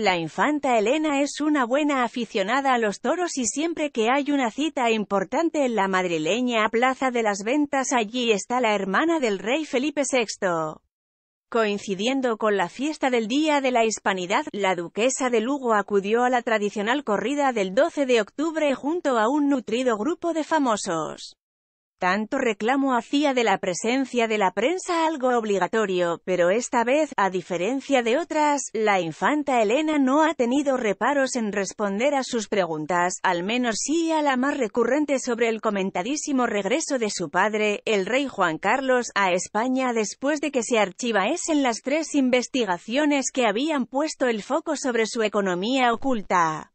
La infanta Elena es una buena aficionada a los toros y siempre que hay una cita importante en la madrileña Plaza de las Ventas allí está la hermana del rey Felipe VI. Coincidiendo con la fiesta del Día de la Hispanidad, la duquesa de Lugo acudió a la tradicional corrida del 12 de octubre junto a un nutrido grupo de famosos. Tanto reclamo hacía de la presencia de la prensa algo obligatorio, pero esta vez, a diferencia de otras, la infanta Elena no ha tenido reparos en responder a sus preguntas, al menos sí a la más recurrente sobre el comentadísimo regreso de su padre, el rey Juan Carlos, a España después de que se en las tres investigaciones que habían puesto el foco sobre su economía oculta.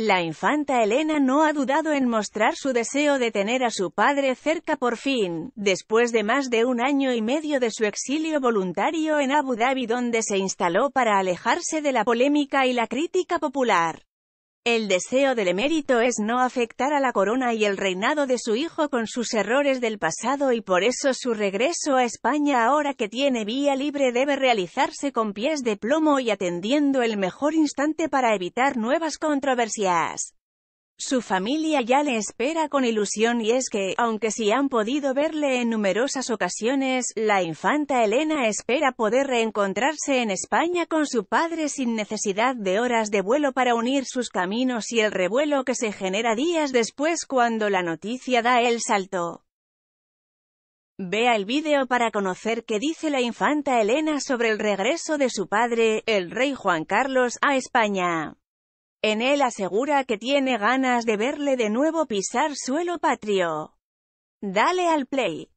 La infanta Elena no ha dudado en mostrar su deseo de tener a su padre cerca por fin, después de más de un año y medio de su exilio voluntario en Abu Dhabi donde se instaló para alejarse de la polémica y la crítica popular. El deseo del emérito es no afectar a la corona y el reinado de su hijo con sus errores del pasado y por eso su regreso a España ahora que tiene vía libre debe realizarse con pies de plomo y atendiendo el mejor instante para evitar nuevas controversias. Su familia ya le espera con ilusión y es que, aunque sí han podido verle en numerosas ocasiones, la infanta Elena espera poder reencontrarse en España con su padre sin necesidad de horas de vuelo para unir sus caminos y el revuelo que se genera días después cuando la noticia da el salto. Vea el vídeo para conocer qué dice la infanta Elena sobre el regreso de su padre, el rey Juan Carlos, a España. En él asegura que tiene ganas de verle de nuevo pisar suelo patrio. Dale al play.